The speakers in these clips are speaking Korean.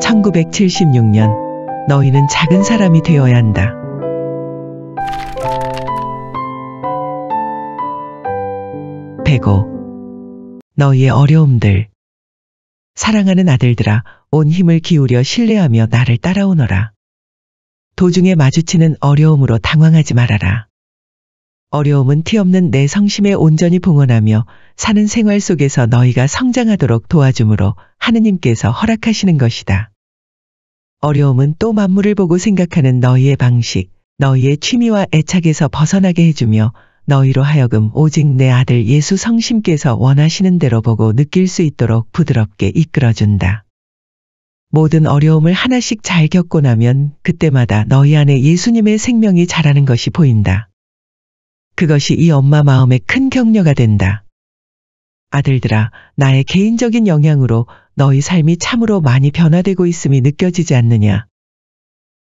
1976년 너희는 작은 사람이 되어야 한다. 105 너희의 어려움들 사랑하는 아들들아 온 힘을 기울여 신뢰하며 나를 따라오너라. 도중에 마주치는 어려움으로 당황하지 말아라. 어려움은 티없는 내 성심에 온전히 봉헌하며 사는 생활 속에서 너희가 성장하도록 도와주므로 하느님께서 허락하시는 것이다. 어려움은 또 만물을 보고 생각하는 너희의 방식, 너희의 취미와 애착에서 벗어나게 해주며 너희로 하여금 오직 내 아들 예수 성심께서 원하시는 대로 보고 느낄 수 있도록 부드럽게 이끌어준다. 모든 어려움을 하나씩 잘 겪고 나면 그때마다 너희 안에 예수님의 생명이 자라는 것이 보인다. 그것이 이 엄마 마음에 큰 격려가 된다. 아들들아, 나의 개인적인 영향으로 너희 삶이 참으로 많이 변화되고 있음이 느껴지지 않느냐.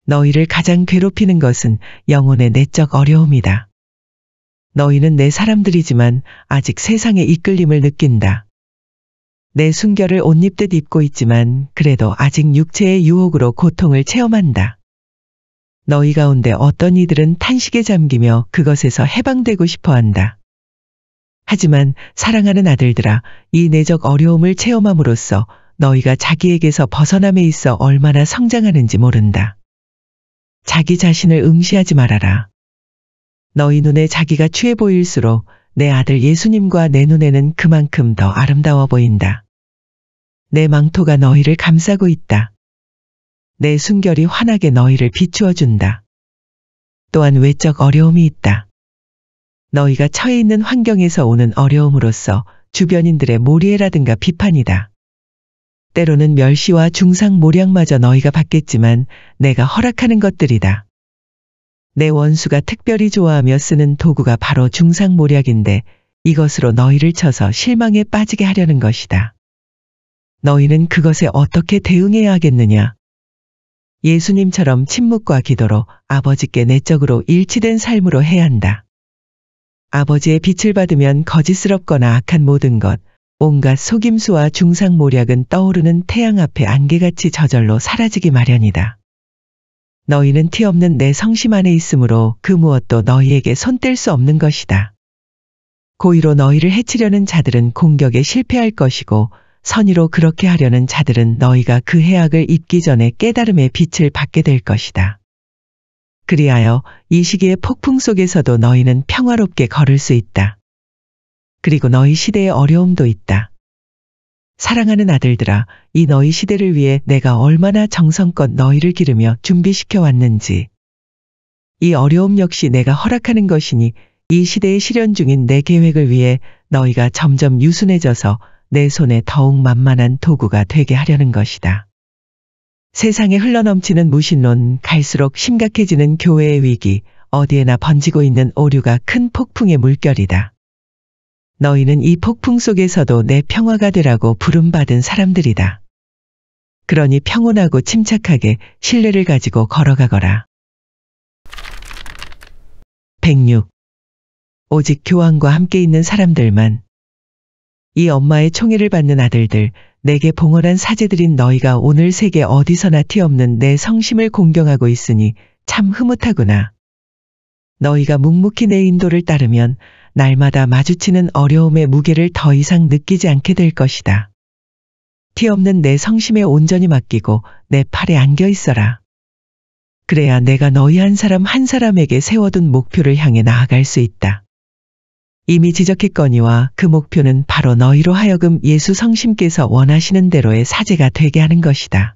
너희를 가장 괴롭히는 것은 영혼의 내적 어려움이다. 너희는 내 사람들이지만 아직 세상의 이끌림을 느낀다. 내 순결을 옷 입듯 입고 있지만 그래도 아직 육체의 유혹으로 고통을 체험한다. 너희 가운데 어떤 이들은 탄식에 잠기며 그것에서 해방되고 싶어 한다. 하지만 사랑하는 아들들아, 이 내적 어려움을 체험함으로써 너희가 자기에게서 벗어남에 있어 얼마나 성장하는지 모른다. 자기 자신을 응시하지 말아라. 너희 눈에 자기가 취해 보일수록 내 아들 예수님과 내 눈에는 그만큼 더 아름다워 보인다. 내 망토가 너희를 감싸고 있다. 내순결이 환하게 너희를 비추어 준다. 또한 외적 어려움이 있다. 너희가 처해 있는 환경에서 오는 어려움으로써 주변인들의 몰이해라든가 비판이다. 때로는 멸시와 중상 모략마저 너희가 받겠지만 내가 허락하는 것들이다. 내 원수가 특별히 좋아하며 쓰는 도구가 바로 중상 모략인데 이것으로 너희를 쳐서 실망에 빠지게 하려는 것이다. 너희는 그것에 어떻게 대응해야 하겠느냐? 예수님처럼 침묵과 기도로 아버지께 내적으로 일치된 삶으로 해야 한다. 아버지의 빛을 받으면 거짓스럽거나 악한 모든 것, 온갖 속임수와 중상모략은 떠오르는 태양 앞에 안개같이 저절로 사라지기 마련이다. 너희는 티 없는 내 성심 안에 있으므로 그 무엇도 너희에게 손댈수 없는 것이다. 고의로 너희를 해치려는 자들은 공격에 실패할 것이고 선의로 그렇게 하려는 자들은 너희가 그 해악을 입기 전에 깨달음의 빛을 받게 될 것이다. 그리하여 이 시기의 폭풍 속에서도 너희는 평화롭게 걸을 수 있다. 그리고 너희 시대의 어려움도 있다. 사랑하는 아들들아, 이 너희 시대를 위해 내가 얼마나 정성껏 너희를 기르며 준비시켜 왔는지. 이 어려움 역시 내가 허락하는 것이니 이 시대의 실현 중인 내 계획을 위해 너희가 점점 유순해져서 내 손에 더욱 만만한 도구가 되게 하려는 것이다. 세상에 흘러넘치는 무신론, 갈수록 심각해지는 교회의 위기, 어디에나 번지고 있는 오류가 큰 폭풍의 물결이다. 너희는 이 폭풍 속에서도 내 평화가 되라고 부름받은 사람들이다. 그러니 평온하고 침착하게 신뢰를 가지고 걸어가거라. 106. 오직 교황과 함께 있는 사람들만 이 엄마의 총애를 받는 아들들, 내게 봉헌한 사제들인 너희가 오늘 세계 어디서나 티없는 내 성심을 공경하고 있으니 참 흐뭇하구나. 너희가 묵묵히 내 인도를 따르면 날마다 마주치는 어려움의 무게를 더 이상 느끼지 않게 될 것이다. 티없는 내 성심에 온전히 맡기고 내 팔에 안겨 있어라. 그래야 내가 너희 한 사람 한 사람에게 세워둔 목표를 향해 나아갈 수 있다. 이미 지적했거니와 그 목표는 바로 너희로 하여금 예수 성심께서 원하시는 대로의 사제가 되게 하는 것이다.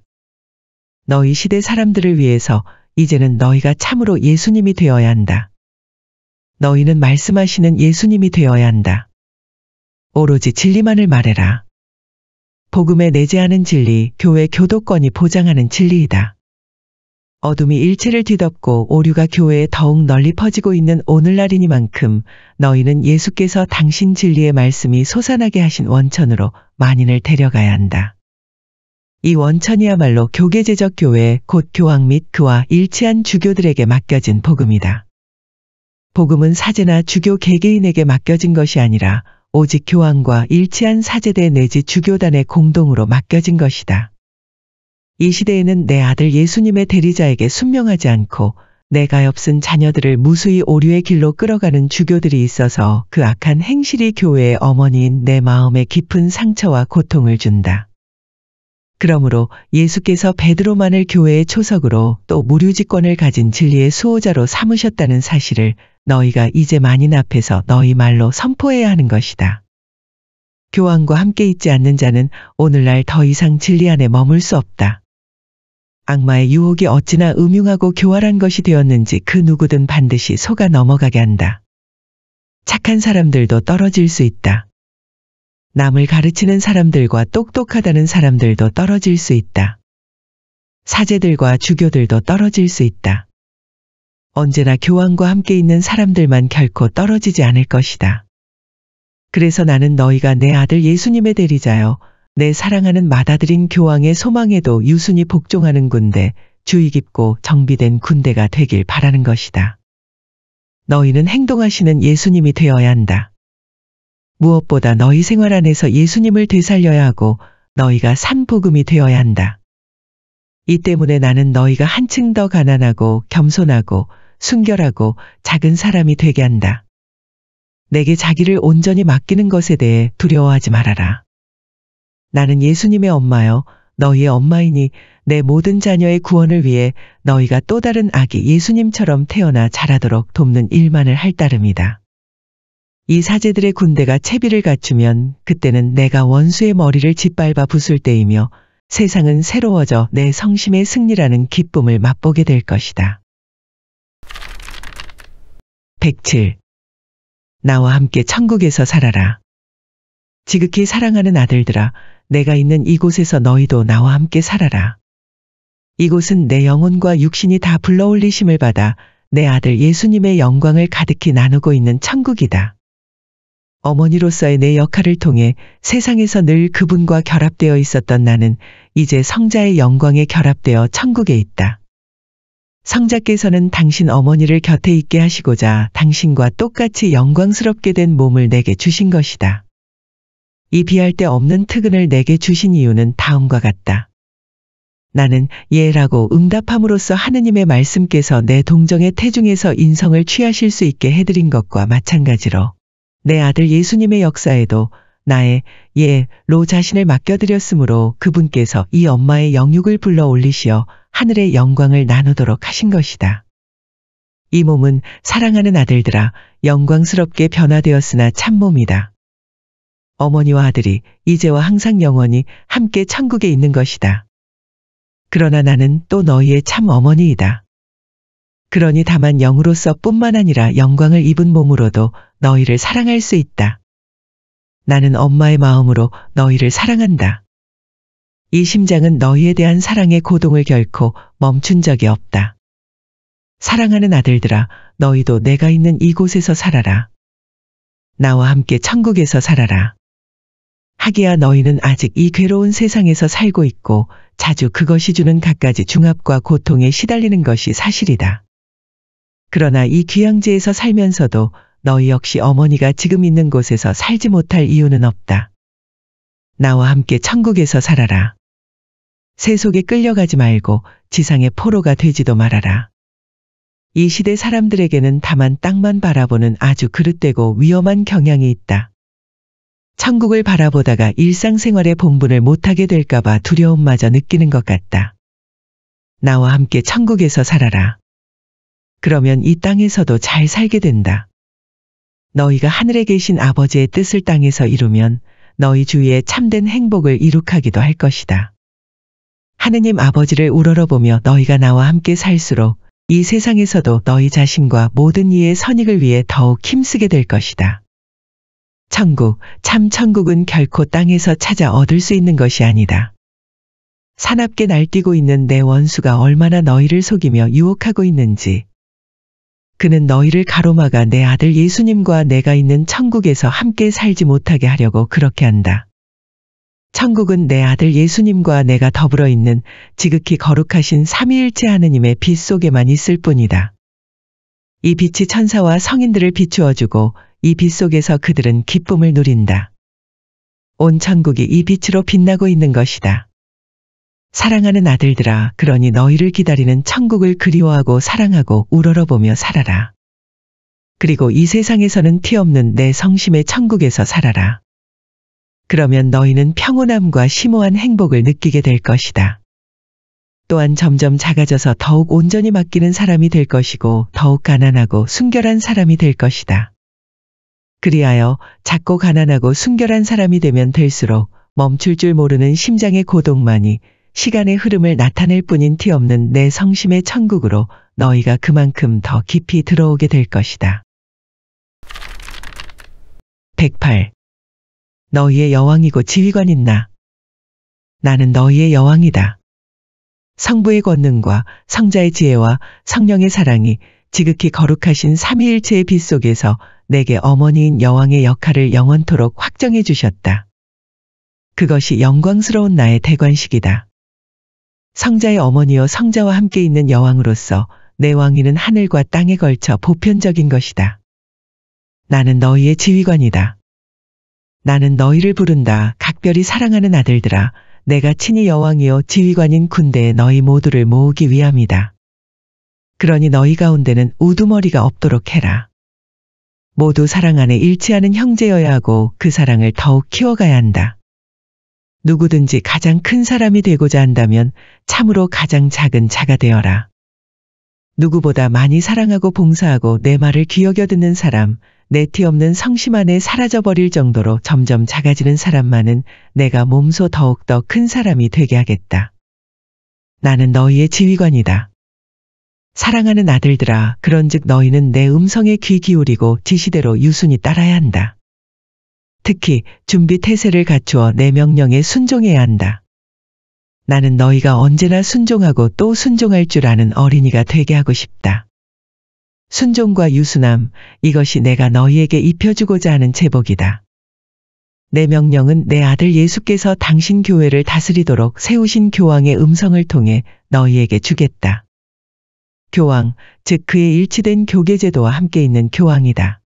너희 시대 사람들을 위해서 이제는 너희가 참으로 예수님이 되어야 한다. 너희는 말씀하시는 예수님이 되어야 한다. 오로지 진리만을 말해라. 복음에 내재하는 진리, 교회 교도권이 보장하는 진리이다. 어둠이 일체를 뒤덮고 오류가 교회에 더욱 널리 퍼지고 있는 오늘날이니만큼 너희는 예수께서 당신 진리의 말씀이 솟아나게 하신 원천으로 만인을 데려가야 한다. 이 원천이야말로 교계제적 교회 곧 교황 및 그와 일치한 주교들에게 맡겨진 복음이다. 복음은 사제나 주교 개개인에게 맡겨진 것이 아니라 오직 교황과 일치한 사제대 내지 주교단의 공동으로 맡겨진 것이다. 이 시대에는 내 아들 예수님의 대리자에게 순명하지 않고 내가 없은 자녀들을 무수히 오류의 길로 끌어가는 주교들이 있어서 그 악한 행실이 교회의 어머니인 내 마음에 깊은 상처와 고통을 준다. 그러므로 예수께서 베드로만을 교회의 초석으로 또 무류지권을 가진 진리의 수호자로 삼으셨다는 사실을 너희가 이제 만인 앞에서 너희 말로 선포해야 하는 것이다. 교황과 함께 있지 않는 자는 오늘날 더 이상 진리 안에 머물 수 없다. 악마의 유혹이 어찌나 음흉하고 교활한 것이 되었는지 그 누구든 반드시 속아 넘어가게 한다. 착한 사람들도 떨어질 수 있다. 남을 가르치는 사람들과 똑똑하다는 사람들도 떨어질 수 있다. 사제들과 주교들도 떨어질 수 있다. 언제나 교황과 함께 있는 사람들만 결코 떨어지지 않을 것이다. 그래서 나는 너희가 내 아들 예수님의 대리자여 내 사랑하는 맏아들인 교황의 소망에도 유순히 복종하는 군대, 주의 깊고 정비된 군대가 되길 바라는 것이다. 너희는 행동하시는 예수님이 되어야 한다. 무엇보다 너희 생활 안에서 예수님을 되살려야 하고 너희가 산복음이 되어야 한다. 이 때문에 나는 너희가 한층 더 가난하고 겸손하고 순결하고 작은 사람이 되게 한다. 내게 자기를 온전히 맡기는 것에 대해 두려워하지 말아라. 나는 예수님의 엄마여 너희의 엄마이니 내 모든 자녀의 구원을 위해 너희가 또 다른 아기 예수님처럼 태어나 자라도록 돕는 일만을 할 따름이다. 이 사제들의 군대가 채비를 갖추면 그때는 내가 원수의 머리를 짓밟아 부술 때이며 세상은 새로워져 내 성심의 승리라는 기쁨을 맛보게 될 것이다. 107. 나와 함께 천국에서 살아라. 지극히 사랑하는 아들들아, 내가 있는 이곳에서 너희도 나와 함께 살아라. 이곳은 내 영혼과 육신이 다 불러올리심을 받아 내 아들 예수님의 영광을 가득히 나누고 있는 천국이다. 어머니로서의 내 역할을 통해 세상에서 늘 그분과 결합되어 있었던 나는 이제 성자의 영광에 결합되어 천국에 있다. 성자께서는 당신 어머니를 곁에 있게 하시고자 당신과 똑같이 영광스럽게 된 몸을 내게 주신 것이다. 이 비할 데 없는 특은을 내게 주신 이유는 다음과 같다. 나는 예라고 응답함으로써 하느님의 말씀께서 내 동정의 태중에서 인성을 취하실 수 있게 해드린 것과 마찬가지로 내 아들 예수님의 역사에도 나의 예로 자신을 맡겨드렸으므로 그분께서 이 엄마의 영육을 불러 올리시어 하늘의 영광을 나누도록 하신 것이다. 이 몸은 사랑하는 아들들아 영광스럽게 변화되었으나 참몸이다. 어머니와 아들이 이제와 항상 영원히 함께 천국에 있는 것이다. 그러나 나는 또 너희의 참 어머니이다. 그러니 다만 영으로서 뿐만 아니라 영광을 입은 몸으로도 너희를 사랑할 수 있다. 나는 엄마의 마음으로 너희를 사랑한다. 이 심장은 너희에 대한 사랑의 고동을 결코 멈춘 적이 없다. 사랑하는 아들들아, 너희도 내가 있는 이곳에서 살아라. 나와 함께 천국에서 살아라. 하기야 너희는 아직 이 괴로운 세상에서 살고 있고 자주 그것이 주는 갖가지 중압과 고통에 시달리는 것이 사실이다. 그러나 이귀향지에서 살면서도 너희 역시 어머니가 지금 있는 곳에서 살지 못할 이유는 없다. 나와 함께 천국에서 살아라. 세 속에 끌려가지 말고 지상의 포로가 되지도 말아라. 이 시대 사람들에게는 다만 땅만 바라보는 아주 그릇되고 위험한 경향이 있다. 천국을 바라보다가 일상생활의 본분을 못하게 될까봐 두려움마저 느끼는 것 같다. 나와 함께 천국에서 살아라. 그러면 이 땅에서도 잘 살게 된다. 너희가 하늘에 계신 아버지의 뜻을 땅에서 이루면 너희 주위에 참된 행복을 이룩하기도 할 것이다. 하느님 아버지를 우러러보며 너희가 나와 함께 살수록 이 세상에서도 너희 자신과 모든 이의 선익을 위해 더욱 힘쓰게 될 것이다. 천국, 참 천국은 결코 땅에서 찾아 얻을 수 있는 것이 아니다. 사납게 날뛰고 있는 내 원수가 얼마나 너희를 속이며 유혹하고 있는지. 그는 너희를 가로막아 내 아들 예수님과 내가 있는 천국에서 함께 살지 못하게 하려고 그렇게 한다. 천국은 내 아들 예수님과 내가 더불어 있는 지극히 거룩하신 삼위일체 하느님의 빛 속에만 있을 뿐이다. 이 빛이 천사와 성인들을 비추어주고 이빛 속에서 그들은 기쁨을 누린다. 온 천국이 이 빛으로 빛나고 있는 것이다. 사랑하는 아들들아, 그러니 너희를 기다리는 천국을 그리워하고 사랑하고 우러러보며 살아라. 그리고 이 세상에서는 티 없는 내 성심의 천국에서 살아라. 그러면 너희는 평온함과 심오한 행복을 느끼게 될 것이다. 또한 점점 작아져서 더욱 온전히 맡기는 사람이 될 것이고 더욱 가난하고 순결한 사람이 될 것이다. 그리하여 작고 가난하고 순결한 사람이 되면 될수록 멈출 줄 모르는 심장의 고동만이 시간의 흐름을 나타낼 뿐인 티 없는 내 성심의 천국으로 너희가 그만큼 더 깊이 들어오게 될 것이다. 108. 너희의 여왕이고 지휘관인 나. 나는 너희의 여왕이다. 성부의 권능과 성자의 지혜와 성령의 사랑이 지극히 거룩하신 삼위일체의 빛 속에서 내게 어머니인 여왕의 역할을 영원토록 확정해 주셨다. 그것이 영광스러운 나의 대관식이다. 성자의 어머니여 성자와 함께 있는 여왕으로서 내 왕위는 하늘과 땅에 걸쳐 보편적인 것이다. 나는 너희의 지휘관이다. 나는 너희를 부른다. 각별히 사랑하는 아들들아. 내가 친히 여왕이요 지휘관인 군대에 너희 모두를 모으기 위함이다. 그러니 너희 가운데는 우두머리가 없도록 해라. 모두 사랑 안에 일치하는 형제여야 하고 그 사랑을 더욱 키워가야 한다. 누구든지 가장 큰 사람이 되고자 한다면 참으로 가장 작은 자가 되어라. 누구보다 많이 사랑하고 봉사하고 내 말을 귀여겨 듣는 사람, 내 티 없는 성심 안에 사라져버릴 정도로 점점 작아지는 사람만은 내가 몸소 더욱더 큰 사람이 되게 하겠다. 나는 너희의 지휘관이다. 사랑하는 아들들아 그런즉 너희는 내 음성에 귀 기울이고 지시대로 유순히 따라야 한다. 특히 준비 태세를 갖추어 내 명령에 순종해야 한다. 나는 너희가 언제나 순종하고 또 순종할 줄 아는 어린이가 되게 하고 싶다. 순종과 유순함, 이것이 내가 너희에게 입혀주고자 하는 제복이다. 내 명령은 내 아들 예수께서 당신 교회를 다스리도록 세우신 교황의 음성을 통해 너희에게 주겠다. 교황, 즉 그의 일치된 교계제도와 함께 있는 교황이다.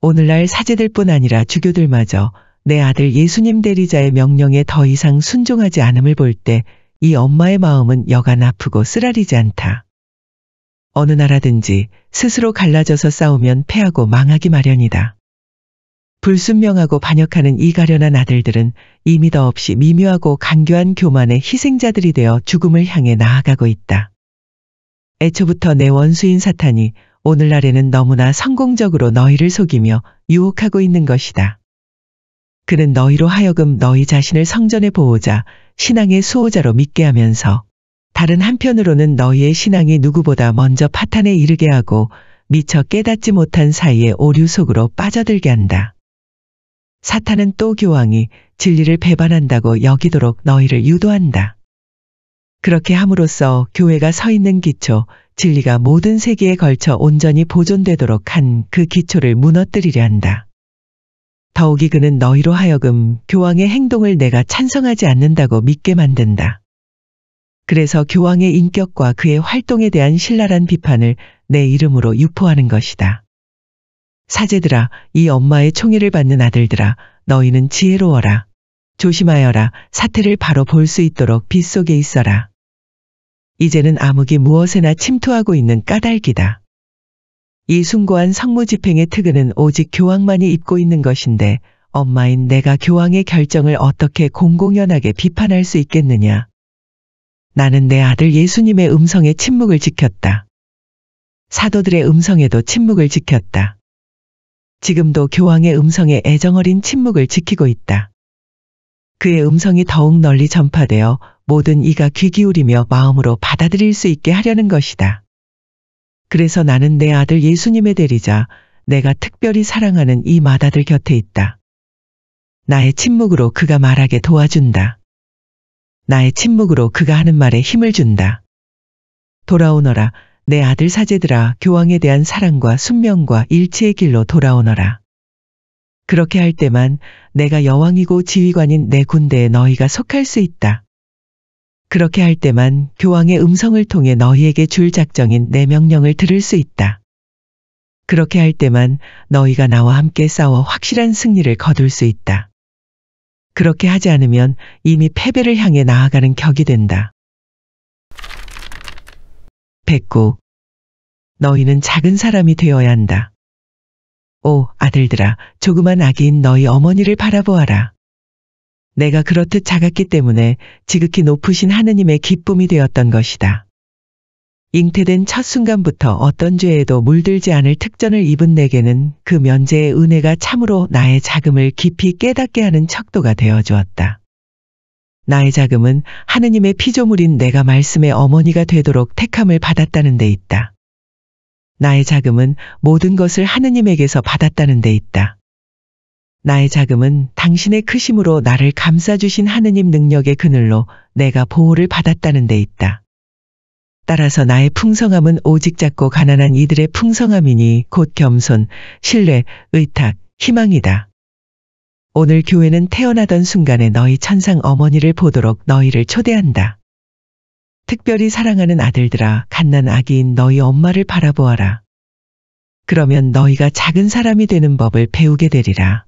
오늘날 사제들뿐 아니라 주교들마저 내 아들 예수님 대리자의 명령에 더 이상 순종하지 않음을 볼 때 이 엄마의 마음은 여간 아프고 쓰라리지 않다. 어느 나라든지 스스로 갈라져서 싸우면 패하고 망하기 마련이다. 불순명하고 반역하는 이 가련한 아들들은 이미 더없이 미묘하고 간교한 교만의 희생자들이 되어 죽음을 향해 나아가고 있다. 애초부터 내 원수인 사탄이 오늘날에는 너무나 성공적으로 너희를 속이며 유혹하고 있는 것이다. 그는 너희로 하여금 너희 자신을 성전의 보호자, 신앙의 수호자로 믿게 하면서 다른 한편으로는 너희의 신앙이 누구보다 먼저 파탄에 이르게 하고 미처 깨닫지 못한 사이에 오류 속으로 빠져들게 한다. 사탄은 또 교황이 진리를 배반한다고 여기도록 너희를 유도한다. 그렇게 함으로써 교회가 서 있는 기초, 진리가 모든 세계에 걸쳐 온전히 보존되도록 한 그 기초를 무너뜨리려 한다. 더욱이 그는 너희로 하여금 교황의 행동을 내가 찬성하지 않는다고 믿게 만든다. 그래서 교황의 인격과 그의 활동에 대한 신랄한 비판을 내 이름으로 유포하는 것이다. 사제들아, 이 엄마의 총애를 받는 아들들아, 너희는 지혜로워라. 조심하여라, 사태를 바로 볼 수 있도록 빗속에 있어라. 이제는 암흑이 무엇에나 침투하고 있는 까닭이다. 이 숭고한 성무집행의 특은은 오직 교황만이 입고 있는 것인데 엄마인 내가 교황의 결정을 어떻게 공공연하게 비판할 수 있겠느냐. 나는 내 아들 예수님의 음성에 침묵을 지켰다. 사도들의 음성에도 침묵을 지켰다. 지금도 교황의 음성에 애정어린 침묵을 지키고 있다. 그의 음성이 더욱 널리 전파되어 모든 이가 귀 기울이며 마음으로 받아들일 수 있게 하려는 것이다. 그래서 나는 내 아들 예수님의 대리자 내가 특별히 사랑하는 이 마다들 곁에 있다. 나의 침묵으로 그가 말하게 도와준다. 나의 침묵으로 그가 하는 말에 힘을 준다. 돌아오너라, 내 아들 사제들아, 교황에 대한 사랑과 순명과 일치의 길로 돌아오너라. 그렇게 할 때만 내가 여왕이고 지휘관인 내 군대에 너희가 속할 수 있다. 그렇게 할 때만 교황의 음성을 통해 너희에게 줄 작정인 내 명령을 들을 수 있다. 그렇게 할 때만 너희가 나와 함께 싸워 확실한 승리를 거둘 수 있다. 그렇게 하지 않으면 이미 패배를 향해 나아가는 격이 된다. 1 0 너희는 작은 사람이 되어야 한다. 오, 아들들아, 조그만 아기인 너희 어머니를 바라보아라. 내가 그렇듯 작았기 때문에 지극히 높으신 하느님의 기쁨이 되었던 것이다. 잉태된 첫 순간부터 어떤 죄에도 물들지 않을 특전을 입은 내게는 그 면제의 은혜가 참으로 나의 자금을 깊이 깨닫게 하는 척도가 되어 주었다. 나의 자금은 하느님의 피조물인 내가 말씀의 어머니가 되도록 택함을 받았다는 데 있다. 나의 자금은 모든 것을 하느님에게서 받았다는 데 있다. 나의 자금은 당신의 크심으로 나를 감싸주신 하느님 능력의 그늘로 내가 보호를 받았다는 데 있다. 따라서 나의 풍성함은 오직 작고 가난한 이들의 풍성함이니 곧 겸손, 신뢰, 의탁, 희망이다. 오늘 교회는 태어나던 순간에 너희 천상 어머니를 보도록 너희를 초대한다. 특별히 사랑하는 아들들아, 갓난 아기인 너희 엄마를 바라보아라. 그러면 너희가 작은 사람이 되는 법을 배우게 되리라.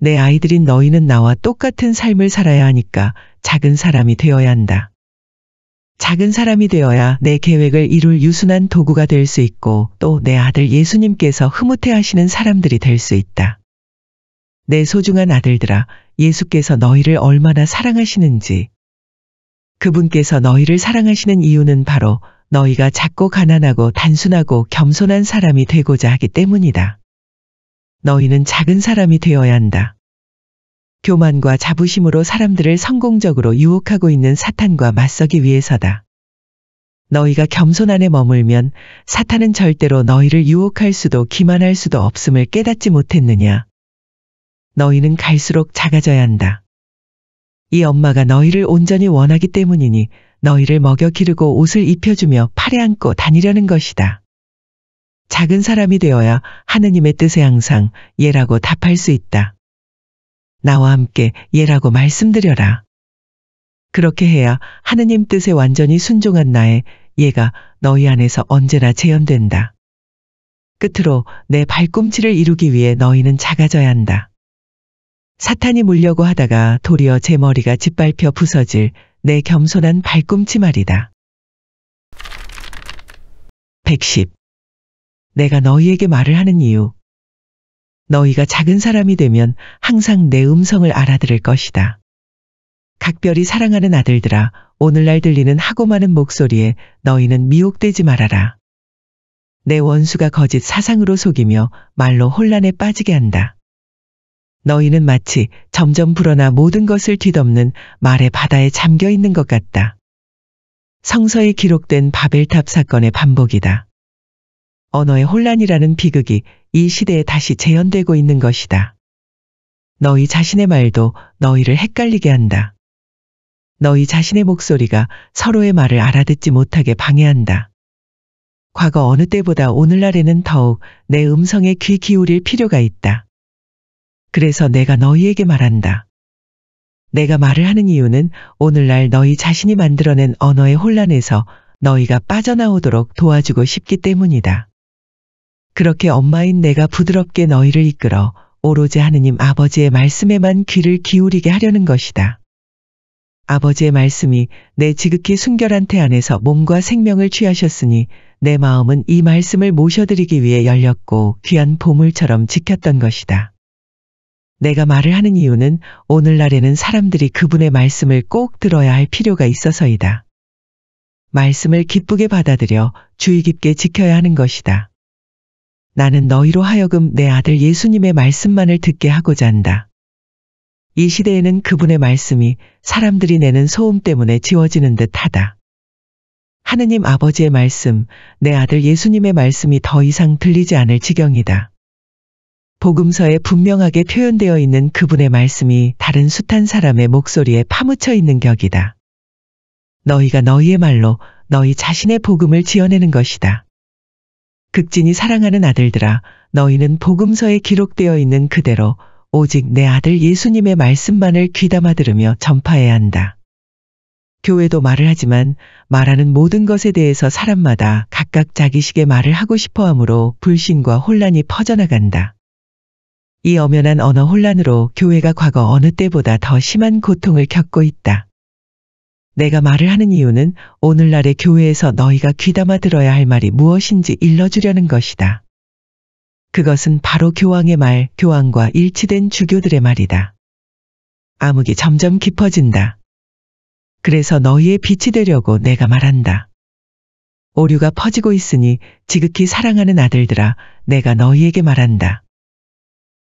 내 아이들인 너희는 나와 똑같은 삶을 살아야 하니까 작은 사람이 되어야 한다. 작은 사람이 되어야 내 계획을 이룰 유순한 도구가 될 수 있고 또 내 아들 예수님께서 흐뭇해 하시는 사람들이 될 수 있다. 내 소중한 아들들아, 예수께서 너희를 얼마나 사랑하시는지. 그분께서 너희를 사랑하시는 이유는 바로 너희가 작고 가난하고 단순하고 겸손한 사람이 되고자 하기 때문이다. 너희는 작은 사람이 되어야 한다. 교만과 자부심으로 사람들을 성공적으로 유혹하고 있는 사탄과 맞서기 위해서다. 너희가 겸손 안에 머물면 사탄은 절대로 너희를 유혹할 수도 기만할 수도 없음을 깨닫지 못했느냐. 너희는 갈수록 작아져야 한다. 이 엄마가 너희를 온전히 원하기 때문이니 너희를 먹여 기르고 옷을 입혀주며 팔에 안고 다니려는 것이다. 작은 사람이 되어야 하느님의 뜻에 항상 예라고 답할 수 있다. 나와 함께 예라고 말씀드려라. 그렇게 해야 하느님 뜻에 완전히 순종한 나의 예가 너희 안에서 언제나 재현된다. 끝으로 내 발꿈치를 이루기 위해 너희는 작아져야 한다. 사탄이 물려고 하다가 도리어 제 머리가 짓밟혀 부서질 내 겸손한 발꿈치 말이다. 110. 내가 너희에게 말을 하는 이유. 너희가 작은 사람이 되면 항상 내 음성을 알아들을 것이다. 각별히 사랑하는 아들들아, 오늘날 들리는 하고 많은 목소리에 너희는 미혹되지 말아라. 내 원수가 거짓 사상으로 속이며 말로 혼란에 빠지게 한다. 너희는 마치 점점 불어나 모든 것을 뒤덮는 말의 바다에 잠겨 있는 것 같다. 성서에 기록된 바벨탑 사건의 반복이다. 언어의 혼란이라는 비극이 이 시대에 다시 재현되고 있는 것이다. 너희 자신의 말도 너희를 헷갈리게 한다. 너희 자신의 목소리가 서로의 말을 알아듣지 못하게 방해한다. 과거 어느 때보다 오늘날에는 더욱 내 음성에 귀 기울일 필요가 있다. 그래서 내가 너희에게 말한다. 내가 말을 하는 이유는 오늘날 너희 자신이 만들어낸 언어의 혼란에서 너희가 빠져나오도록 도와주고 싶기 때문이다. 그렇게 엄마인 내가 부드럽게 너희를 이끌어 오로지 하느님 아버지의 말씀에만 귀를 기울이게 하려는 것이다. 아버지의 말씀이 내 지극히 순결한 태 안에서 몸과 생명을 취하셨으니 내 마음은 이 말씀을 모셔드리기 위해 열렸고 귀한 보물처럼 지켰던 것이다. 내가 말을 하는 이유는 오늘날에는 사람들이 그분의 말씀을 꼭 들어야 할 필요가 있어서이다. 말씀을 기쁘게 받아들여 주의 깊게 지켜야 하는 것이다. 나는 너희로 하여금 내 아들 예수님의 말씀만을 듣게 하고자 한다. 이 시대에는 그분의 말씀이 사람들이 내는 소음 때문에 지워지는 듯 하다. 하느님 아버지의 말씀, 내 아들 예수님의 말씀이 더 이상 들리지 않을 지경이다. 복음서에 분명하게 표현되어 있는 그분의 말씀이 다른 숱한 사람의 목소리에 파묻혀 있는 격이다. 너희가 너희의 말로 너희 자신의 복음을 지어내는 것이다. 극진히 사랑하는 아들들아 너희는 복음서에 기록되어 있는 그대로 오직 내 아들 예수님의 말씀만을 귀담아 들으며 전파해야 한다. 교회도 말을 하지만 말하는 모든 것에 대해서 사람마다 각각 자기식의 말을 하고 싶어 하므로 불신과 혼란이 퍼져나간다. 이 엄연한 언어 혼란으로 교회가 과거 어느 때보다 더 심한 고통을 겪고 있다. 내가 말을 하는 이유는 오늘날의 교회에서 너희가 귀담아 들어야 할 말이 무엇인지 일러주려는 것이다. 그것은 바로 교황의 말, 교황과 일치된 주교들의 말이다. 암흑이 점점 깊어진다. 그래서 너희의 빛이 되려고 내가 말한다. 오류가 퍼지고 있으니 지극히 사랑하는 아들들아, 내가 너희에게 말한다.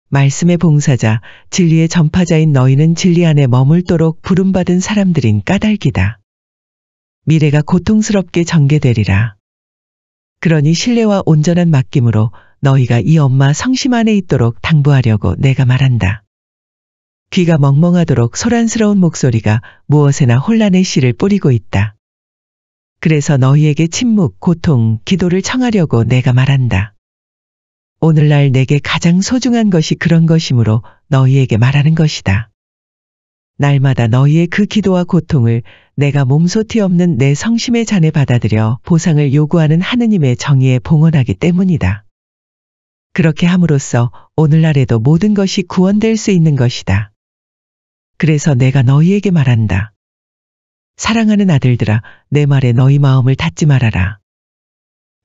말씀의 봉사자, 진리의 전파자인 너희는 진리 안에 머물도록 부름받은 사람들인 까닭이다. 미래가 고통스럽게 전개되리라. 그러니 신뢰와 온전한 맡김으로 너희가 이 엄마 성심 안에 있도록 당부하려고 내가 말한다. 귀가 멍멍하도록 소란스러운 목소리가 무엇에나 혼란의 씨를 뿌리고 있다. 그래서 너희에게 침묵, 고통, 기도를 청하려고 내가 말한다. 오늘날 내게 가장 소중한 것이 그런 것이므로 너희에게 말하는 것이다. 날마다 너희의 그 기도와 고통을 내가 몸소티 없는 내 성심의 잔에 받아들여 보상을 요구하는 하느님의 정의에 봉헌하기 때문이다. 그렇게 함으로써 오늘날에도 모든 것이 구원될 수 있는 것이다. 그래서 내가 너희에게 말한다. 사랑하는 아들들아, 내 말에 너희 마음을 닫지 말아라.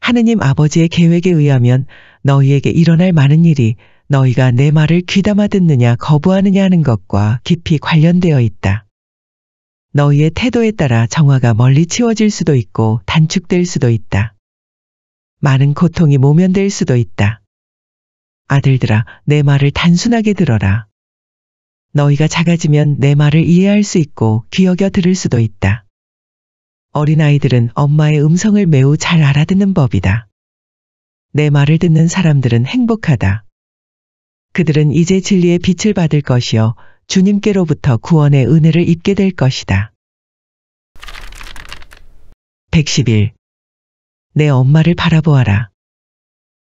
하느님 아버지의 계획에 의하면 너희에게 일어날 많은 일이 너희가 내 말을 귀담아 듣느냐 거부하느냐 하는 것과 깊이 관련되어 있다. 너희의 태도에 따라 정화가 멀리 치워질 수도 있고 단축될 수도 있다. 많은 고통이 모면될 수도 있다. 아들들아, 내 말을 단순하게 들어라. 너희가 작아지면 내 말을 이해할 수 있고 귀여겨 들을 수도 있다. 어린아이들은 엄마의 음성을 매우 잘 알아듣는 법이다. 내 말을 듣는 사람들은 행복하다. 그들은 이제 진리의 빛을 받을 것이요. 주님께로부터 구원의 은혜를 입게 될 것이다. 111. 내 엄마를 바라보아라.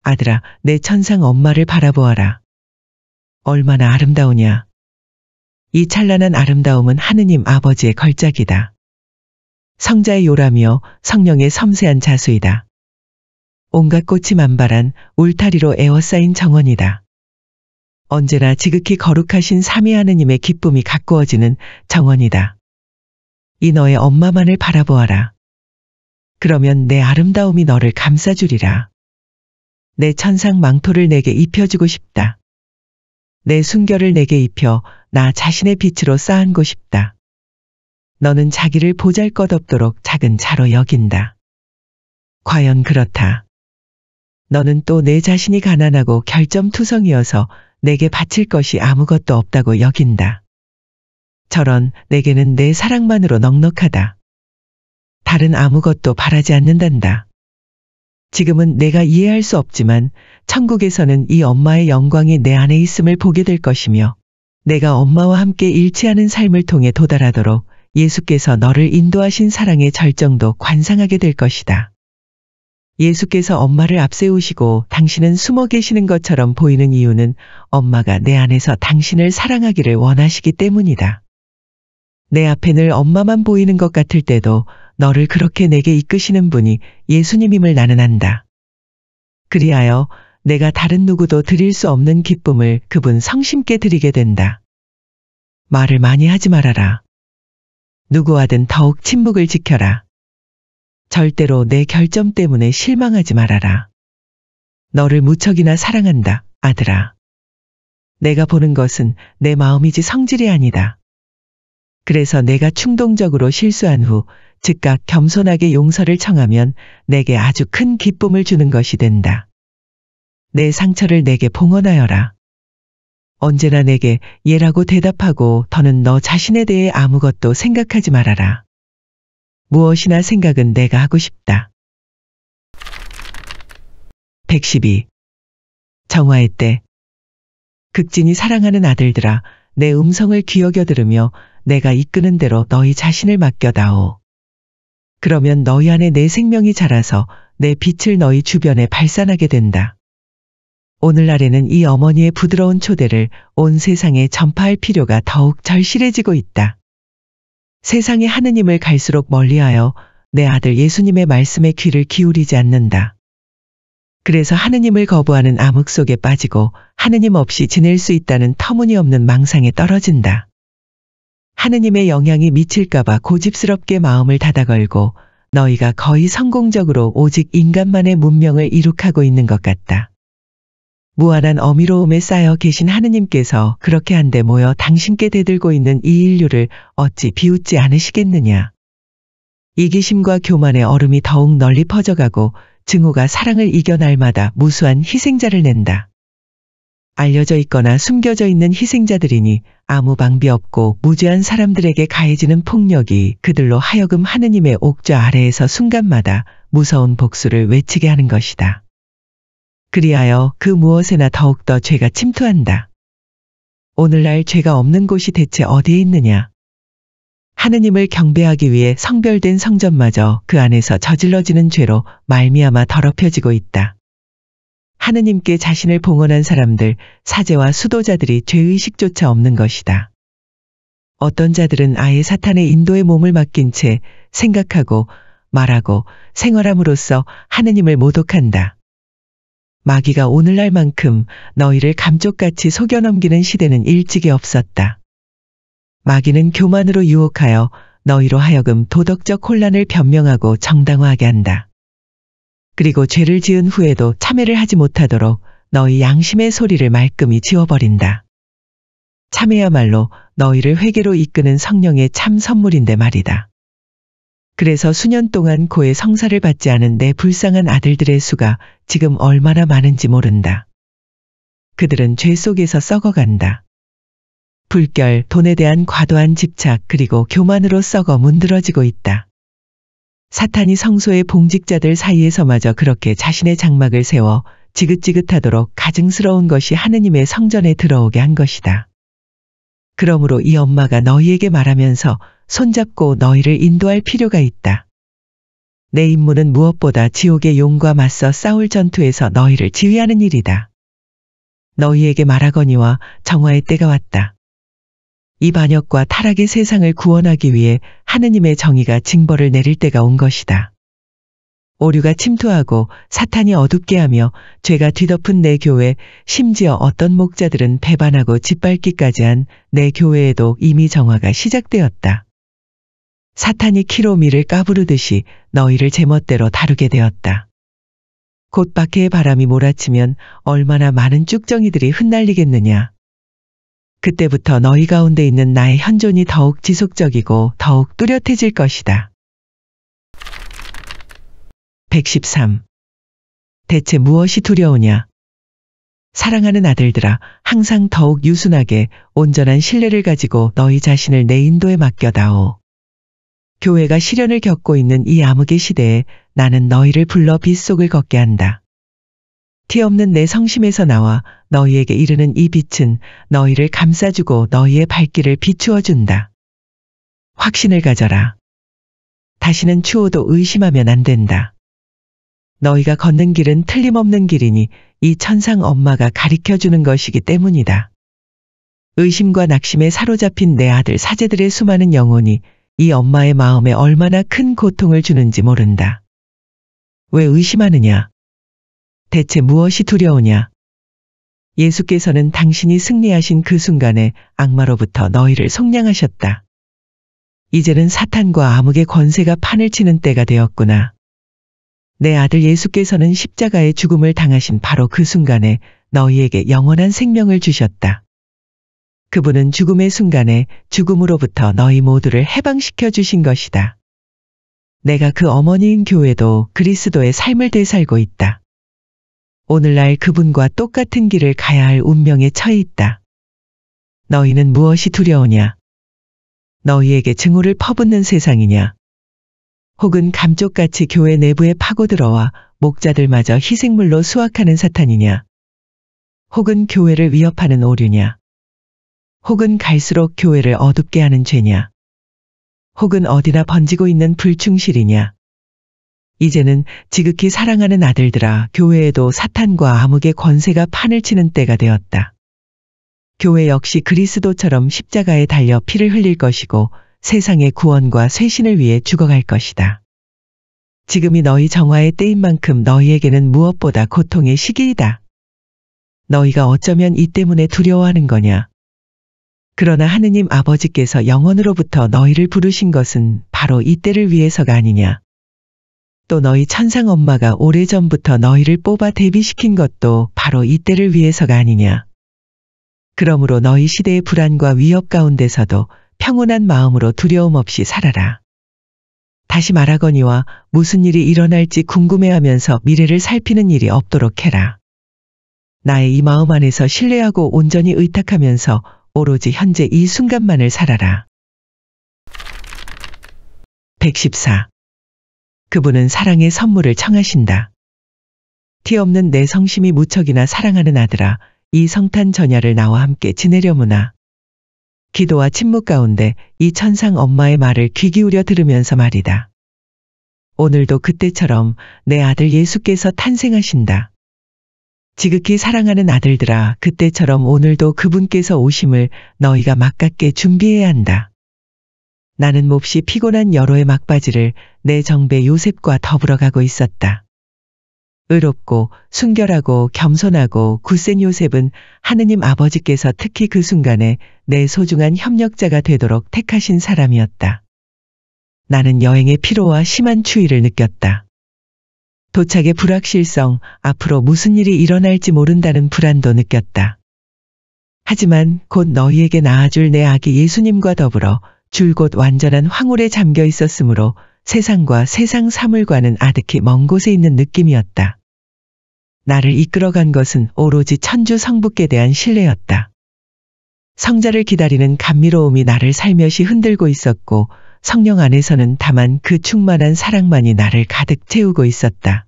아들아, 내 천상 엄마를 바라보아라. 얼마나 아름다우냐. 이 찬란한 아름다움은 하느님 아버지의 걸작이다. 성자의 요라며 성령의 섬세한 자수이다. 온갖 꽃이 만발한 울타리로 에워싸인 정원이다. 언제나 지극히 거룩하신 삼위 하느님의 기쁨이 가꾸어지는 정원이다. 이 너의 엄마만을 바라보아라. 그러면 내 아름다움이 너를 감싸주리라. 내 천상 망토를 내게 입혀주고 싶다. 내 순결을 내게 입혀 나 자신의 빛으로 쌓안고 아 싶다. 너는 자기를 보잘것없도록 작은 자로 여긴다. 과연 그렇다. 너는 또 내 자신이 가난하고 결점투성이어서 내게 바칠 것이 아무것도 없다고 여긴다. 저런 내게는 내 사랑만으로 넉넉하다. 다른 아무것도 바라지 않는단다. 지금은 내가 이해할 수 없지만 천국에서는 이 엄마의 영광이 내 안에 있음을 보게 될 것이며 내가 엄마와 함께 일치하는 삶을 통해 도달하도록 예수께서 너를 인도하신 사랑의 절정도 관상하게 될 것이다. 예수께서 엄마를 앞세우시고 당신은 숨어 계시는 것처럼 보이는 이유는 엄마가 내 안에서 당신을 사랑하기를 원하시기 때문이다. 내 앞에 늘 엄마만 보이는 것 같을 때도 너를 그렇게 내게 이끄시는 분이 예수님임을 나는 안다. 그리하여 내가 다른 누구도 드릴 수 없는 기쁨을 그분 성심께 드리게 된다. 말을 많이 하지 말아라. 누구와든 더욱 침묵을 지켜라. 절대로 내 결점 때문에 실망하지 말아라. 너를 무척이나 사랑한다, 아들아. 내가 보는 것은 내 마음이지 성질이 아니다. 그래서 내가 충동적으로 실수한 후 즉각 겸손하게 용서를 청하면 내게 아주 큰 기쁨을 주는 것이 된다. 내 상처를 내게 봉헌하여라. 언제나 내게 예라고 대답하고 더는 너 자신에 대해 아무것도 생각하지 말아라. 무엇이나 생각은 내가 하고 싶다. 112. 정화의 때. 극진히 사랑하는 아들들아, 내 음성을 귀여겨 들으며 내가 이끄는 대로 너희 자신을 맡겨다오. 그러면 너희 안에 내 생명이 자라서 내 빛을 너희 주변에 발산하게 된다. 오늘날에는 이 어머니의 부드러운 초대를 온 세상에 전파할 필요가 더욱 절실해지고 있다. 세상이 하느님을 갈수록 멀리하여 내 아들 예수님의 말씀에 귀를 기울이지 않는다. 그래서 하느님을 거부하는 암흑 속에 빠지고 하느님 없이 지낼 수 있다는 터무니없는 망상에 떨어진다. 하느님의 영향이 미칠까봐 고집스럽게 마음을 닫아걸고 너희가 거의 성공적으로 오직 인간만의 문명을 이룩하고 있는 것 같다. 무한한 어미로움에 쌓여 계신 하느님께서 그렇게 한데 모여 당신께 대들고 있는 이 인류를 어찌 비웃지 않으시겠느냐. 이기심과 교만의 얼음이 더욱 널리 퍼져가고 증오가 사랑을 이겨 날마다 무수한 희생자를 낸다. 알려져 있거나 숨겨져 있는 희생자들이니 아무 방비 없고 무죄한 사람들에게 가해지는 폭력이 그들로 하여금 하느님의 옥좌 아래에서 순간마다 무서운 복수를 외치게 하는 것이다. 그리하여 그 무엇에나 더욱더 죄가 침투한다. 오늘날 죄가 없는 곳이 대체 어디에 있느냐? 하느님을 경배하기 위해 성별된 성전마저 그 안에서 저질러지는 죄로 말미암아 더럽혀지고 있다. 하느님께 자신을 봉헌한 사람들, 사제와 수도자들이 죄의식조차 없는 것이다. 어떤 자들은 아예 사탄의 인도에 몸을 맡긴 채 생각하고 말하고 생활함으로써 하느님을 모독한다. 마귀가 오늘날만큼 너희를 감쪽같이 속여넘기는 시대는 일찍이 없었다. 마귀는 교만으로 유혹하여 너희로 하여금 도덕적 혼란을 변명하고 정당화하게 한다. 그리고 죄를 지은 후에도 참회를 하지 못하도록 너희 양심의 소리를 말끔히 지워버린다. 참회야말로 너희를 회개로 이끄는 성령의 참 선물인데 말이다. 그래서 수년 동안 고의 성사를 받지 않은내 불쌍한 아들들의 수가 지금 얼마나 많은지 모른다. 그들은 죄 속에서 썩어간다. 불결, 돈에 대한 과도한 집착, 그리고 교만으로 썩어 문드러지고 있다. 사탄이 성소의 봉직자들 사이에서마저 그렇게 자신의 장막을 세워 지긋지긋하도록 가증스러운 것이 하느님의 성전에 들어오게 한 것이다. 그러므로 이 엄마가 너희에게 말하면서 손잡고 너희를 인도할 필요가 있다. 내 임무는 무엇보다 지옥의 용과 맞서 싸울 전투에서 너희를 지휘하는 일이다. 너희에게 말하거니와 정화의 때가 왔다. 이 반역과 타락의 세상을 구원하기 위해 하느님의 정의가 징벌을 내릴 때가 온 것이다. 오류가 침투하고 사탄이 어둡게 하며 죄가 뒤덮은 내 교회 심지어 어떤 목자들은 배반하고 짓밟기까지 한 내 교회에도 이미 정화가 시작되었다. 사탄이 키로미를 까부르듯이 너희를 제멋대로 다루게 되었다. 곧 밖의 바람이 몰아치면 얼마나 많은 쭉정이들이 흩날리겠느냐. 그때부터 너희 가운데 있는 나의 현존이 더욱 지속적이고 더욱 뚜렷해질 것이다. 113. 대체 무엇이 두려우냐? 사랑하는 아들들아, 항상 더욱 유순하게 온전한 신뢰를 가지고 너희 자신을 내 인도에 맡겨다오. 교회가 시련을 겪고 있는 이 암흑의 시대에 나는 너희를 불러 빛속을 걷게 한다. 티 없는 내 성심에서 나와 너희에게 이르는 이 빛은 너희를 감싸주고 너희의 발길을 비추어 준다. 확신을 가져라. 다시는 추호도 의심하면 안 된다. 너희가 걷는 길은 틀림없는 길이니 이 천상 엄마가 가리켜 주는 것이기 때문이다. 의심과 낙심에 사로잡힌 내 아들 사제들의 수많은 영혼이 이 엄마의 마음에 얼마나 큰 고통을 주는지 모른다. 왜 의심하느냐? 대체 무엇이 두려우냐? 예수께서는 당신이 승리하신 그 순간에 악마로부터 너희를 속량하셨다. 이제는 사탄과 암흑의 권세가 판을 치는 때가 되었구나. 내 아들 예수께서는 십자가의 죽음을 당하신 바로 그 순간에 너희에게 영원한 생명을 주셨다. 그분은 죽음의 순간에 죽음으로부터 너희 모두를 해방시켜 주신 것이다. 내가 그 어머니인 교회도 그리스도의 삶을 되살고 있다. 오늘날 그분과 똑같은 길을 가야 할 운명에 처해 있다. 너희는 무엇이 두려우냐? 너희에게 증오를 퍼붓는 세상이냐? 혹은 감쪽같이 교회 내부에 파고들어와 목자들마저 희생물로 수확하는 사탄이냐, 혹은 교회를 위협하는 오류냐, 혹은 갈수록 교회를 어둡게 하는 죄냐, 혹은 어디나 번지고 있는 불충실이냐. 이제는 지극히 사랑하는 아들들아 교회에도 사탄과 암흑의 권세가 판을 치는 때가 되었다. 교회 역시 그리스도처럼 십자가에 달려 피를 흘릴 것이고 세상의 구원과 쇄신을 위해 죽어갈 것이다. 지금이 너희 정화의 때인 만큼 너희에게는 무엇보다 고통의 시기이다. 너희가 어쩌면 이 때문에 두려워하는 거냐. 그러나 하느님 아버지께서 영원으로부터 너희를 부르신 것은 바로 이 때를 위해서가 아니냐. 또 너희 천상 엄마가 오래전부터 너희를 뽑아 대비시킨 것도 바로 이 때를 위해서가 아니냐. 그러므로 너희 시대의 불안과 위협 가운데서도 평온한 마음으로 두려움 없이 살아라. 다시 말하거니와 무슨 일이 일어날지 궁금해하면서 미래를 살피는 일이 없도록 해라. 나의 이 마음 안에서 신뢰하고 온전히 의탁하면서 오로지 현재 이 순간만을 살아라. 114. 그분은 사랑의 선물을 청하신다. 티 없는 내 성심이 무척이나 사랑하는 아들아, 이 성탄 전야를 나와 함께 지내려무나. 기도와 침묵 가운데 이 천상 엄마의 말을 귀 기울여 들으면서 말이다. 오늘도 그때처럼 내 아들 예수께서 탄생하신다. 지극히 사랑하는 아들들아, 그때처럼 오늘도 그분께서 오심을 너희가 막깝게 준비해야 한다. 나는 몹시 피곤한 여로의 막바지를 내 정배 요셉과 더불어 가고 있었다. 의롭고 순결하고 겸손하고 굳센 요셉은 하느님 아버지께서 특히 그 순간에 내 소중한 협력자가 되도록 택하신 사람이었다. 나는 여행의 피로와 심한 추위를 느꼈다. 도착의 불확실성, 앞으로 무슨 일이 일어날지 모른다는 불안도 느꼈다. 하지만 곧 너희에게 낳아줄 내 아기 예수님과 더불어 줄곧 완전한 황홀에 잠겨 있었으므로 세상과 세상 사물과는 아득히 먼 곳에 있는 느낌이었다. 나를 이끌어간 것은 오로지 천주 성부께 대한 신뢰였다. 성자를 기다리는 감미로움이 나를 살며시 흔들고 있었고 성령 안에서는 다만 그 충만한 사랑만이 나를 가득 채우고 있었다.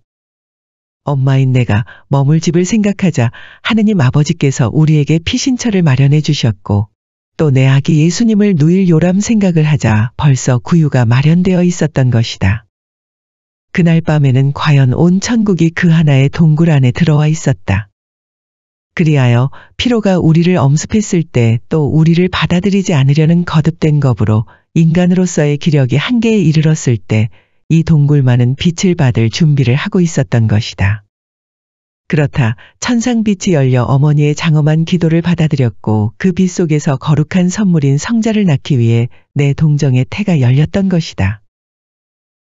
엄마인 내가 머물 집을 생각하자 하느님 아버지께서 우리에게 피신처를 마련해 주셨고 또 내 아기 예수님을 누일 요람 생각을 하자 벌써 구유가 마련되어 있었던 것이다. 그날 밤에는 과연 온 천국이 그 하나의 동굴 안에 들어와 있었다. 그리하여 피로가 우리를 엄습했을 때 또 우리를 받아들이지 않으려는 거듭된 겁으로 인간으로서의 기력이 한계에 이르렀을 때 이 동굴만은 빛을 받을 준비를 하고 있었던 것이다. 그렇다 천상빛이 열려 어머니의 장엄한 기도를 받아들였고 그 빛 속에서 거룩한 선물인 성자를 낳기 위해 내 동정의 태가 열렸던 것이다.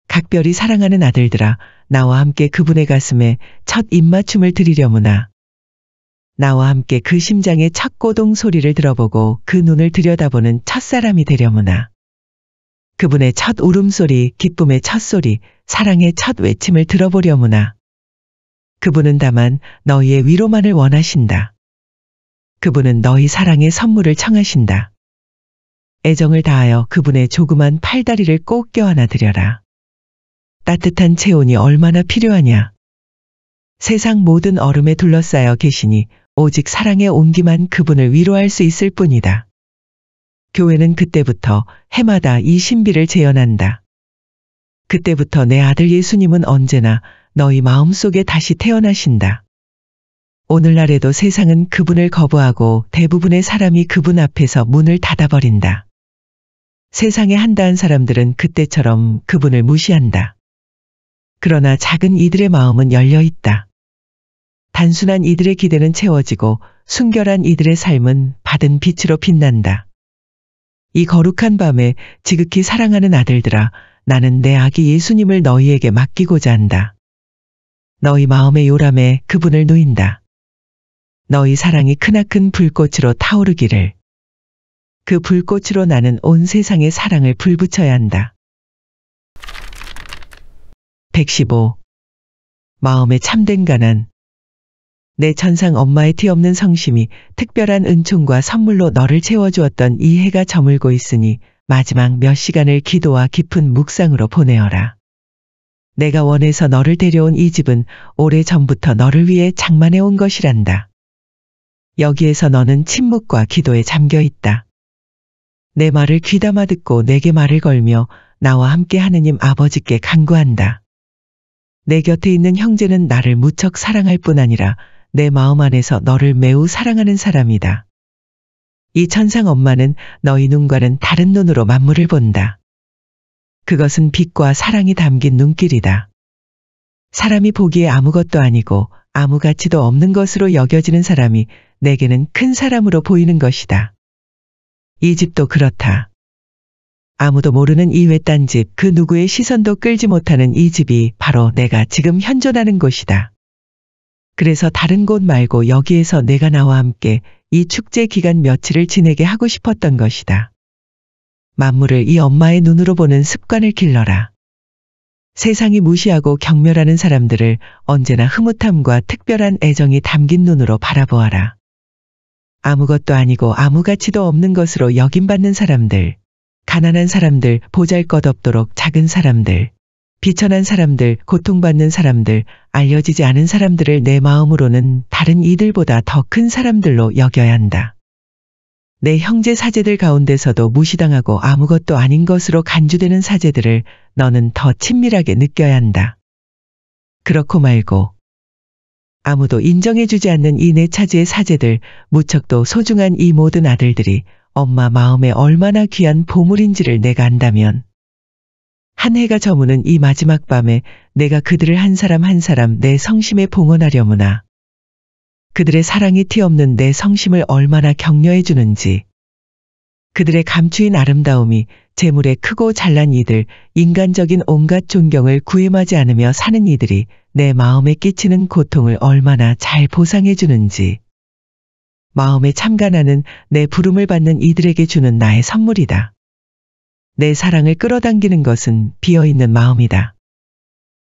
각별히 사랑하는 아들들아 나와 함께 그분의 가슴에 첫 입맞춤을 드리려무나. 나와 함께 그 심장의 첫고동 소리를 들어보고 그 눈을 들여다보는 첫사람이 되려무나. 그분의 첫 울음소리, 기쁨의 첫 소리, 사랑의 첫 외침을 들어보려무나. 그분은 다만 너희의 위로만을 원하신다. 그분은 너희 사랑의 선물을 청하신다. 애정을 다하여 그분의 조그만 팔다리를 꼭 껴안아 드려라. 따뜻한 체온이 얼마나 필요하냐. 세상 모든 얼음에 둘러싸여 계시니 오직 사랑의 온기만 그분을 위로할 수 있을 뿐이다. 교회는 그때부터 해마다 이 신비를 재현한다. 그때부터 내 아들 예수님은 언제나 너희 마음속에 다시 태어나신다. 오늘날에도 세상은 그분을 거부하고 대부분의 사람이 그분 앞에서 문을 닫아버린다. 세상에 한다한 사람들은 그때처럼 그분을 무시한다. 그러나 작은 이들의 마음은 열려 있다. 단순한 이들의 기대는 채워지고 순결한 이들의 삶은 받은 빛으로 빛난다. 이 거룩한 밤에 지극히 사랑하는 아들들아 나는 내 아기 예수님을 너희에게 맡기고자 한다. 너희 마음의 요람에 그분을 놓인다. 너희 사랑이 크나큰 불꽃으로 타오르기를. 그 불꽃으로 나는 온세상에 사랑을 불붙여야 한다. 115. 마음의 참된 가난. 내 천상 엄마의 티없는 성심이 특별한 은총과 선물로 너를 채워주었던 이 해가 저물고 있으니 마지막 몇 시간을 기도와 깊은 묵상으로 보내어라. 내가 원해서 너를 데려온 이 집은 오래 전부터 너를 위해 장만해 온 것이란다. 여기에서 너는 침묵과 기도에 잠겨 있다. 내 말을 귀담아 듣고 내게 말을 걸며 나와 함께 하느님 아버지께 간구한다. 내 곁에 있는 형제는 나를 무척 사랑할 뿐 아니라 내 마음 안에서 너를 매우 사랑하는 사람이다. 이 천상 엄마는 너희 눈과는 다른 눈으로 만물을 본다. 그것은 빛과 사랑이 담긴 눈길이다. 사람이 보기에 아무것도 아니고 아무 가치도 없는 것으로 여겨지는 사람이 내게는 큰 사람으로 보이는 것이다. 이 집도 그렇다. 아무도 모르는 이 외딴 집, 그 누구의 시선도 끌지 못하는 이 집이 바로 내가 지금 현존하는 곳이다. 그래서 다른 곳 말고 여기에서 내가 나와 함께 이 축제 기간 며칠을 지내게 하고 싶었던 것이다. 만물을 이 엄마의 눈으로 보는 습관을 길러라. 세상이 무시하고 경멸하는 사람들을 언제나 흐뭇함과 특별한 애정이 담긴 눈으로 바라보아라. 아무것도 아니고 아무 가치도 없는 것으로 여김받는 사람들, 가난한 사람들, 보잘것없도록 작은 사람들, 비천한 사람들, 고통받는 사람들, 알려지지 않은 사람들을 내 마음으로는 다른 이들보다 더 큰 사람들로 여겨야 한다. 내 형제 사제들 가운데서도 무시당하고 아무것도 아닌 것으로 간주되는 사제들을 너는 더 친밀하게 느껴야 한다. 그렇고 말고 아무도 인정해주지 않는 이내 네 차지의 사제들, 무척도 소중한 이 모든 아들들이 엄마 마음에 얼마나 귀한 보물인지를 내가 안다면 한 해가 저무는 이 마지막 밤에 내가 그들을 한 사람 한 사람 내 성심에 봉헌하려무나 그들의 사랑이 티없는 내 성심을 얼마나 격려해 주는지 그들의 감추인 아름다움이 재물의 크고 잘난 이들 인간적인 온갖 존경을 구애하지 않으며 사는 이들이 내 마음에 끼치는 고통을 얼마나 잘 보상해 주는지 마음에 참가하는내 부름을 받는 이들에게 주는 나의 선물이다. 내 사랑을 끌어당기는 것은 비어있는 마음이다.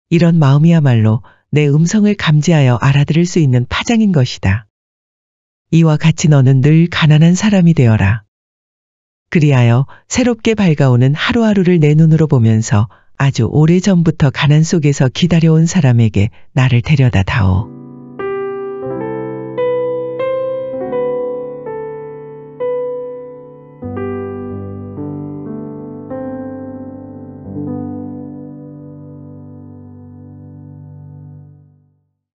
이런 마음이야말로 내 음성을 감지하여 알아들을 수 있는 파장인 것이다. 이와 같이 너는 늘 가난한 사람이 되어라. 그리하여 새롭게 밝아오는 하루하루를 내 눈으로 보면서 아주 오래전부터 가난 속에서 기다려온 사람에게 나를 데려다 다오.